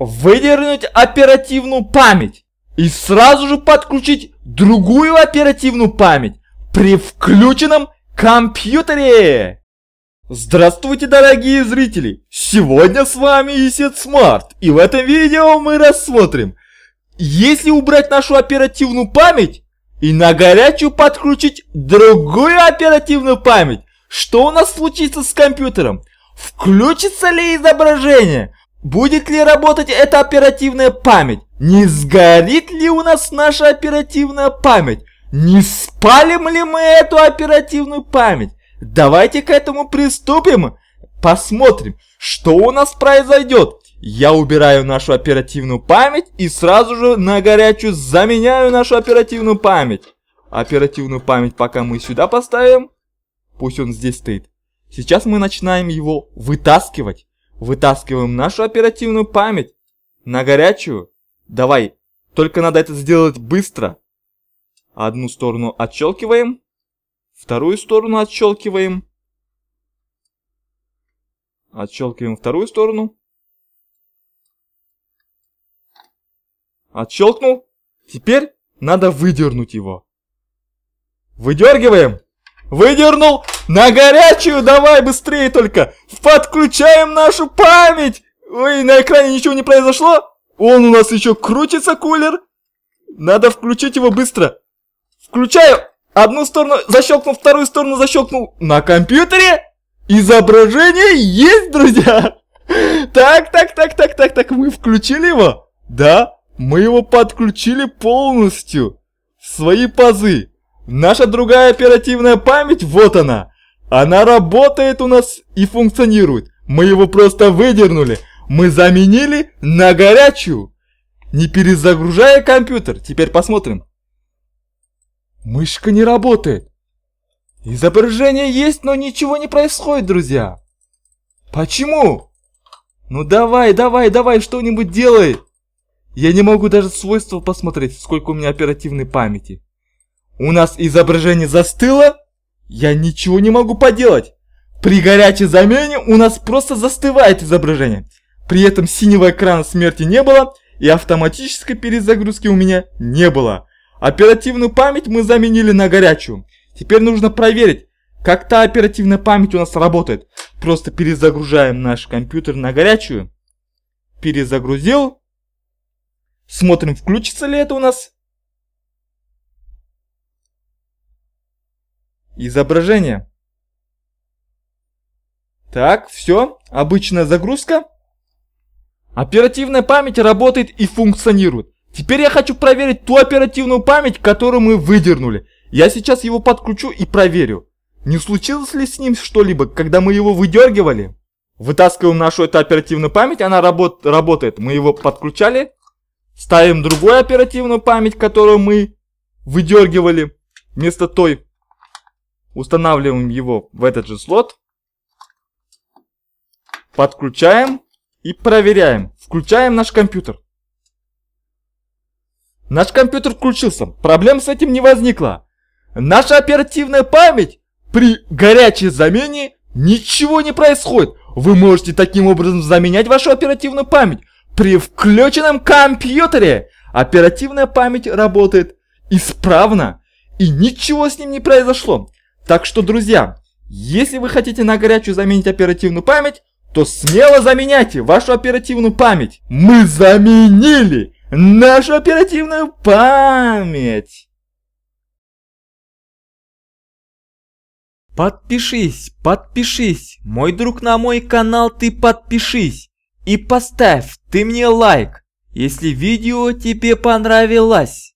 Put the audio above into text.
выдернуть оперативную память и сразу же подключить другую оперативную память при включенном компьютере. Здравствуйте, дорогие зрители! Сегодня с вами ESET СМАРТ, и в этом видео мы рассмотрим, если убрать нашу оперативную память и на горячую подключить другую оперативную память, что у нас случится с компьютером? Включится ли изображение? Будет ли работать эта оперативная память? Не сгорит ли у нас наша оперативная память? Не спалим ли мы эту оперативную память? Давайте к этому приступим. Посмотрим, что у нас произойдет. Я убираю нашу оперативную память и сразу же на горячую заменяю нашу оперативную память. Оперативную память пока мы сюда поставим. Пусть он здесь стоит. Сейчас мы начинаем его вытаскивать. Вытаскиваем нашу оперативную память. На горячую. Давай, только надо это сделать быстро. Одну сторону отщелкиваем. Вторую сторону отщелкиваем. Отщелкиваем вторую сторону. Отщелкнул. Теперь надо выдернуть его. Выдергиваем! Выдернул! На горячую! Давай быстрее только! Подключаем нашу память! Ой, на экране ничего не произошло? Он у нас еще крутится, кулер! Надо включить его быстро! Включаю! Одну сторону защелкнул, вторую сторону защелкнул. На компьютере изображение есть, друзья! Так, так, так, так, так, так, мы включили его? Да, мы его подключили полностью. Свои пазы. Наша другая оперативная память, вот она. Она работает у нас и функционирует. Мы его просто выдернули. Мы заменили на горячую. Не перезагружая компьютер. Теперь посмотрим. Мышка не работает. Изображение есть, но ничего не происходит, друзья. Почему? Ну давай, давай, давай, что-нибудь делай. Я не могу даже свойства посмотреть, сколько у меня оперативной памяти. У нас изображение застыло? Я ничего не могу поделать. При горячей замене у нас просто застывает изображение. При этом синего экрана смерти не было и автоматической перезагрузки у меня не было. Оперативную память мы заменили на горячую. Теперь нужно проверить, как та оперативная память у нас работает. Просто перезагружаем наш компьютер на горячую. Перезагрузил. Смотрим, включится ли это у нас. Изображение. Так, все, обычная загрузка. Оперативная память работает и функционирует. Теперь я хочу проверить ту оперативную память, которую мы выдернули. Я сейчас его подключу и проверю. Не случилось ли с ним что-либо, когда мы его выдергивали? Вытаскиваем нашу эту оперативную память, она работ работает. Мы его подключали, ставим другую оперативную память, которую мы выдергивали вместо той. Устанавливаем его в этот же слот. Подключаем и проверяем. Включаем наш компьютер. Наш компьютер включился. Проблем с этим не возникло. Наша оперативная память при горячей замене ничего не происходит. Вы можете таким образом заменять вашу оперативную память. При включенном компьютере оперативная память работает исправно и ничего с ним не произошло. Так что, друзья, если вы хотите на горячую заменить оперативную память, то смело заменяйте вашу оперативную память. Мы заменили нашу оперативную память. Подпишись, подпишись, мой друг на мой канал ты подпишись. И поставь ты мне лайк, если видео тебе понравилось.